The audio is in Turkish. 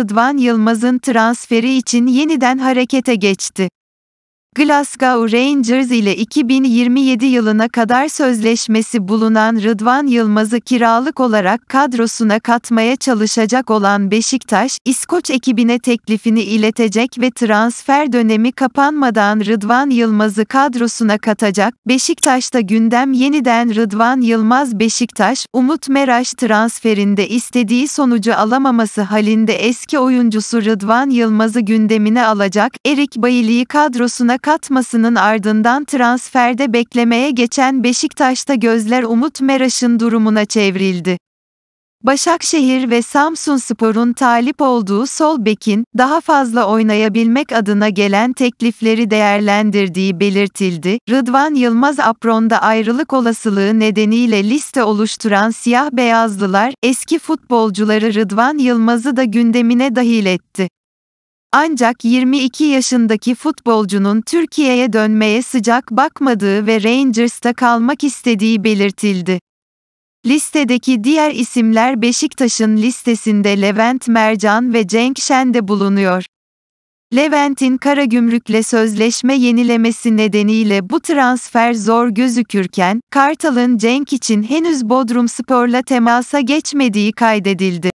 Rıdvan Yılmaz'ın transferi için yeniden harekete geçti. Glasgow Rangers ile 2027 yılına kadar sözleşmesi bulunan Rıdvan Yılmaz'ı kiralık olarak kadrosuna katmaya çalışacak olan Beşiktaş, İskoç ekibine teklifini iletecek ve transfer dönemi kapanmadan Rıdvan Yılmaz'ı kadrosuna katacak. Beşiktaş'ta gündem yeniden Rıdvan Yılmaz Beşiktaş, Umut Meraş transferinde istediği sonucu alamaması halinde eski oyuncusu Rıdvan Yılmaz'ı gündemine alacak. Erik Bayili'yi kadrosuna katmasının ardından transferde beklemeye geçen Beşiktaş'ta gözler Umut Meraş'ın durumuna çevrildi. Başakşehir ve Samsunspor'un talip olduğu sol bekin daha fazla oynayabilmek adına gelen teklifleri değerlendirdiği belirtildi. Rıdvan Yılmaz Apron'da ayrılık olasılığı nedeniyle liste oluşturan siyah beyazlılar eski futbolcuları Rıdvan Yılmaz'ı da gündemine dahil etti. Ancak 22 yaşındaki futbolcunun Türkiye'ye dönmeye sıcak bakmadığı ve Rangers'ta kalmak istediği belirtildi. Listedeki diğer isimler Beşiktaş'ın listesinde Levent Mercan ve Cenk Şen de bulunuyor. Levent'in Karagümrük'le sözleşme yenilemesi nedeniyle bu transfer zor gözükürken, Kartal'ın Cenk için henüz Bodrum Spor'la temasa geçmediği kaydedildi.